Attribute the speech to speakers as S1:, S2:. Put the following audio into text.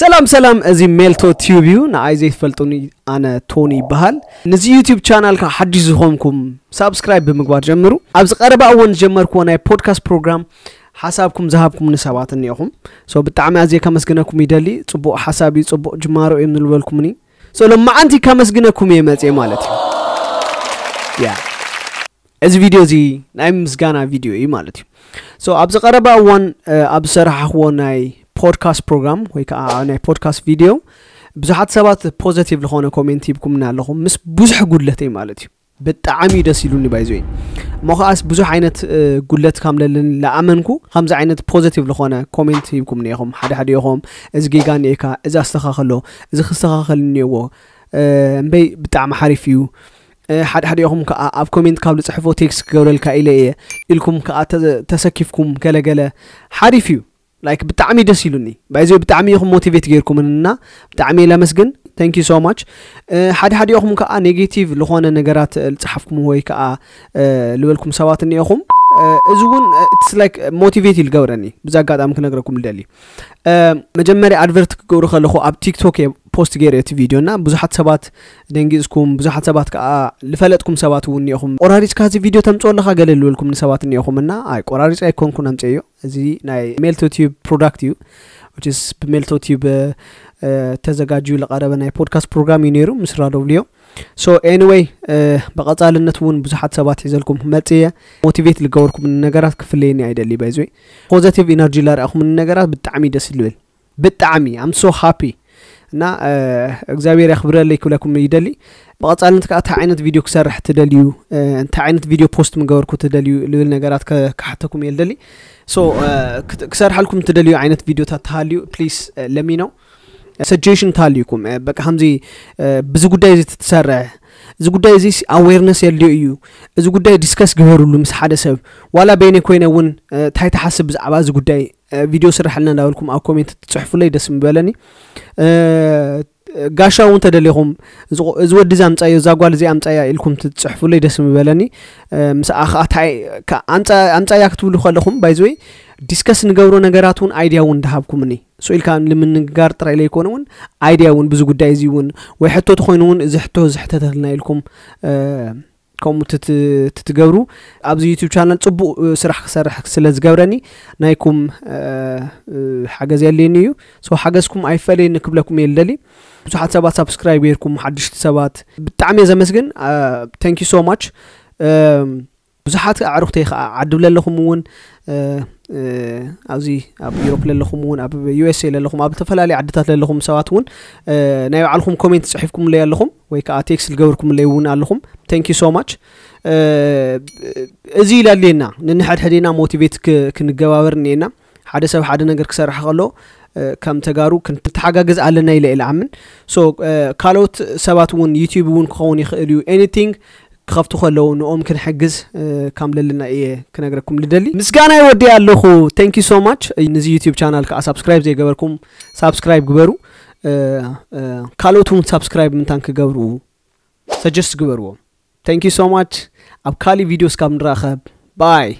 S1: ሰላም ሰላም እዚ ሜልቶ ቲዩብ እዩ ንኣይ ዘይትፈልጡኒ ኣነ ቶኒ ይበሃል ነዚ ዩቲብ ቻናል ካብ ሓድሽ ዝኾንኩም ሳብስክራይብ ብምግባር ጀምሩ ኣብዚ ቀረባ እወን ዝጀመርክዎ ናይ ፖድካስት ፕሮግራም ሓሳብኩም ዝሃብኩም ንሰባት እኒኢኹም ብጣዕሚ ኣዝየ ከመስግነኩም ይደሊ ፅቡቅ ሓሳብ እዩ ፅቡቅ ጅማሮ እዮም ንልበልኩምኒ ሶሎማ አንቲ ከመስግነኩም የመጼ ማለት እዩ ያ እዚ ቪድዮ እዚ ናይ ምስጋና ቪድዮ እዩ ማለት እዩ ሶ ኣብዚ ቀረባ እዋን ኣብ ዝሰራሕኽዎ ናይ ፖድካስት ፕሮግራም ወይ ከዓ ናይ ፖድካስት ቪድዮ ብዙሓት ሰባት ፖዘቲቭ ዝኾነ ኮሜንት ሂብኩምና ኣለኹም ምስ ብዙሕ ጉድለት እዩ ማለት እዩ ብጣዕሚ እዩ ደስ ኢሉኒ ባይ ዝወይ እሞ ከዓስ ብዙሕ ዓይነት ጉለት ከም ለልን ዝኣመንኩ ከምዚ ዓይነት ፖዘቲቭ ዝኾነ ኮሜንት ሂብኩም እኒአኹም ሓደ ሓደ ኢኹም እዚ ጌጋ እኒኤካ እዚ ኣስተኻኸሎ እዚ ክስተኻኸል እኒኤዎ እምበይ ብጣዕሚ ሓሪፍ እዩ ሓደ ሓደ ኢኹም ከዓ ኣብ ኮሜንት ካብ ዝፅሕፎ ቴክስ ክገብረልካ ኢለ እየ ኢልኩም ከዓ ተሰኪፍኩም ገለገለ ሓሪፍ እዩ ላይክ ብጣዕሚ ደስ ኢሉኒ ባይዚ ብጣዕሚ ኢኹም ሞቲቬት ገይርኩምንና ብጣዕሚ የለመስግን ታንክ ዩ ሶ ማች ሓደ ሓዲኦኹም ከዓ ኔጌቲቭ ዝኾነ ነገራት ዝፅሓፍኩም uh, ወይ ከዓ ዝበልኩም uh, ሰባት እኒአኹም uh, እዚ እውን ኢትስ ላይክ ሞቲቬት እዩ ዝገብረኒ ብዚ ኣጋጣሚ ክነግረኩም ዝደሊ መጀመርያ ኣድቨርት ክገብሩ ከለኹ ኣብ ቲክቶክ ፖስት ገይረ እቲ ቪድዮ እና ብዙሓት ሰባት ደንጊፅኩም ብዙሓት ሰባት ከዓ ዝፈለጥኩም ሰባት እውን እኒአኹም ቆራሪፅካ እዚ ቪድዮ ተምፅ ኣለካ ገለ ዝበልኩም ንሰባት እኒአኹም እና ኣይ ቆራሪፅ ኣይኮንኩን ኣምፅ እዩ እዚ ናይ ሜል ፕሮዳክት እዩ ስ ብሜልቶት እዩ ተዘጋጅዩ ዝቐረበ ናይ ፖድካስት ፕሮግራም እዩ ነይሩ ምስ ራደብልዮ ሶ ኤኒወይ ብቐፃልነት እውን ብዙሓት ሰባት ሒዘልኩም መፅ መፅየ ሞቲቬት ዝገበርኩም ነገራት ክፍለየኒ ኣይደሊ ባይዘይ ፖዘቲቭ ኢነርጂ ዘርእኹም ነገራት ብጣዕሚ ደስ ዝብል ብጣዕሚ ኣም ሶ ሃፒ እና እግዚኣብሔር ያክብረለይ ክብለኩም ይደሊ ብቐፃልነት ከዓ እንታይ ዓይነት ቪድዮ ክሰርሕ ትደልዩ እንታይ ዓይነት ቪድዮ ፖስት ምገበርኩ ትደልዩ ልብል ነገራት ካሓተኩም እየ ደሊ ሶ ክሰርሐልኩም ትደልዩ ዓይነት ቪድዮታት ተሃልዩ ፕሊስ ለሚኖ ሰጀሽን እንታልዩኩም በቃ ከምዚ ብዚ ጉዳይ እዚ ትሰርሕ እዚ ጉዳይ እዚ ኣዌርነስ የድልዮ እዩ እዚ ጉዳይ ዲስከስ ግበሩሉ ምስ ሓደ ሰብ ዋላ በይነ ኮይነ እውን እንታይ ተሓስብ ብዛዕባ እዚ ጉዳይ ቪድዮ ስራሕ ኣልና እንዳበልኩም ኣብ ኮሜንት ትፅሕፉለይ ደስ ምበለኒ ጋሻ እውን ተደሊኹም እዚ ወዲ ዛ ምፃዮ እዛ ጓል እዚኣ ምፃያ ኢልኩም ትፅሕፉለይ ደስ ምበለኒ ምስኣ ከዓ ኣምፃያ ክትብሉ ከለኹም ባይዘወይ ዲስከስ ንገብሮ ነገራት እውን ኣይድያ እውን እንዳሃብኩምኒ ሶ ኢልካ ንምንግጋር ጥራይ ዘይኮነ እውን ኣይድያ እውን ብዚ ጉዳይ እዚ እውን ወይ ሕቶ ተኮይኑ እውን እዚ ሕቶ ዝሕተተልና ኢልኩም ከምኡ ትትገብሩ ኣብዚ ዩቱብ ቻነል ፅቡቅ ስራሕ ክሰርሕ ስለ ዝገብረኒ ናይኩም ሓገዝ የድልየኒ እዩ ሶ ሓገዝኩም ኣይፈለየኒ ክብለኩም እየ ዝደሊ ብዙሓት ሰባት ሳብስክራይብ ገይርኩም ሓድሽቲ ሰባት ብጣዕሚ እየ ዘመስግን ታንኪ ሶ ማች ብዙሓት ኣዕሩክተይ ከዓ ዓድብለ ኣለኹም እውን ኣብዚ ኣብ ዩሮፕ ዘለኹም እውን ኣብ ዩስኤ ዘለኹም ኣብ ዝተፈላለዩ ዓድታት ዘለኹም ሰባት እውን ናይ ባዕልኩም ኮሜንት ፅሒፍኩምለይ ኣለኹም ወይ ከዓ ቴክስ ዝገብርኩምለይ እውን ኣለኹም ታንኪ ሶ ማች እዚ ኢላድልየና ንንሓድሕደና ሞቲቬት ክንገባበር እኒአና ሓደ ሰብ ሓደ ነገር ክሰርሕ ከሎ ከም ተጋሩ ክንተሓጋግዝ ኣለና ኢለ ኢለ ኢልዓምን ካልኦት ሰባት እውን ዩትብ እውን ክኸውን ይኽእል እዩ ኤኒቲንግ ክኸፍቱ ከለዉ ንኦም ክንሕግዝ ካም ለለና እየ ክነግረኩም ዝደሊ ምስጋና ይወዲ ኣለኹ ተንኪ ሶ ማች ንዚ ዩትብ ቻናል ከዓ ሳብስክራይብ ዘይገበርኩም ሳብስክራይብ ግበሩ ካልኦት እውን ሳብስክራይብ ምንታን ክገብርኡ ሰጀስት ግበርዎም ተንኪ ሶ ማች ኣብ ካሊእ ቪድዮ ስካብ ንራኸብ ባይ